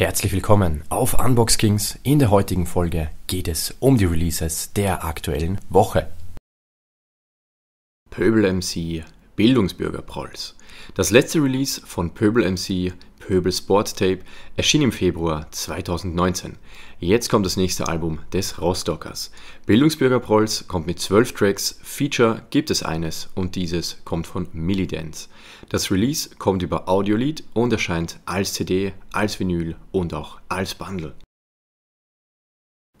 Herzlich willkommen auf Unbox Kings. In der heutigen Folge geht es um die Releases der aktuellen Woche. Pöbel MC Bildungsbürger Prolls. Das letzte Release von Pöbel MC Pöbel Sport Tape erschien im Februar 2019. Jetzt kommt das nächste Album des Rostockers. Bildungsbürger Prolls kommt mit 12 Tracks, Feature gibt es eines und dieses kommt von Millidance. Das Release kommt über Audiolied und erscheint als CD, als Vinyl und auch als Bundle.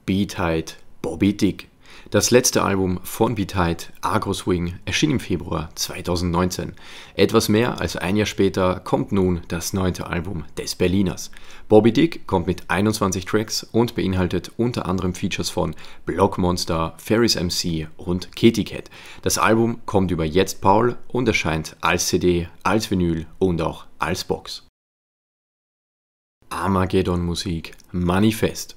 Beat Height, Bobby Dick das letzte Album von B-Tide, Argus Wing, erschien im Februar 2019. Etwas mehr als ein Jahr später kommt nun das neunte Album des Berliners. Bobby Dick kommt mit 21 Tracks und beinhaltet unter anderem Features von Blockmonster, Ferris MC und Kitty Cat. Das Album kommt über Jetzt Paul und erscheint als CD, als Vinyl und auch als Box. Armageddon Musik Manifest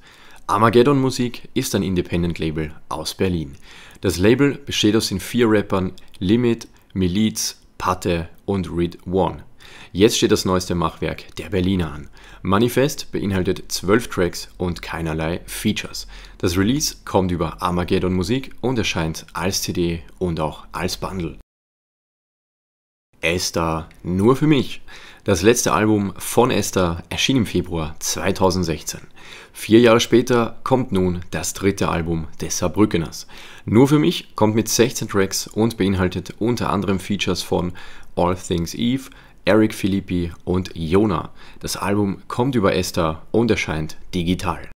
Armageddon Musik ist ein Independent-Label aus Berlin. Das Label besteht aus den vier Rappern Limit, Miliz, Patte und Read One. Jetzt steht das neueste Machwerk der Berliner an. Manifest beinhaltet zwölf Tracks und keinerlei Features. Das Release kommt über Armageddon Musik und erscheint als CD und auch als Bundle. Esther nur für mich. Das letzte Album von Esther erschien im Februar 2016. Vier Jahre später kommt nun das dritte Album des Saarbrückeners. Nur für mich kommt mit 16 Tracks und beinhaltet unter anderem Features von All Things Eve, Eric Filippi und Jona. Das Album kommt über Esther und erscheint digital.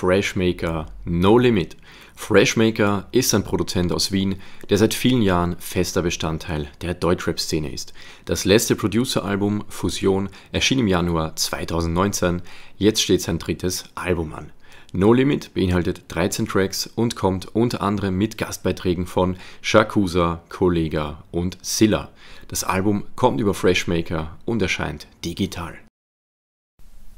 Freshmaker No Limit. Freshmaker ist ein Produzent aus Wien, der seit vielen Jahren fester Bestandteil der Deutschrap-Szene ist. Das letzte Producer-Album Fusion erschien im Januar 2019, jetzt steht sein drittes Album an. No Limit beinhaltet 13 Tracks und kommt unter anderem mit Gastbeiträgen von Shakusa, Kollega und Silla. Das Album kommt über Freshmaker und erscheint digital.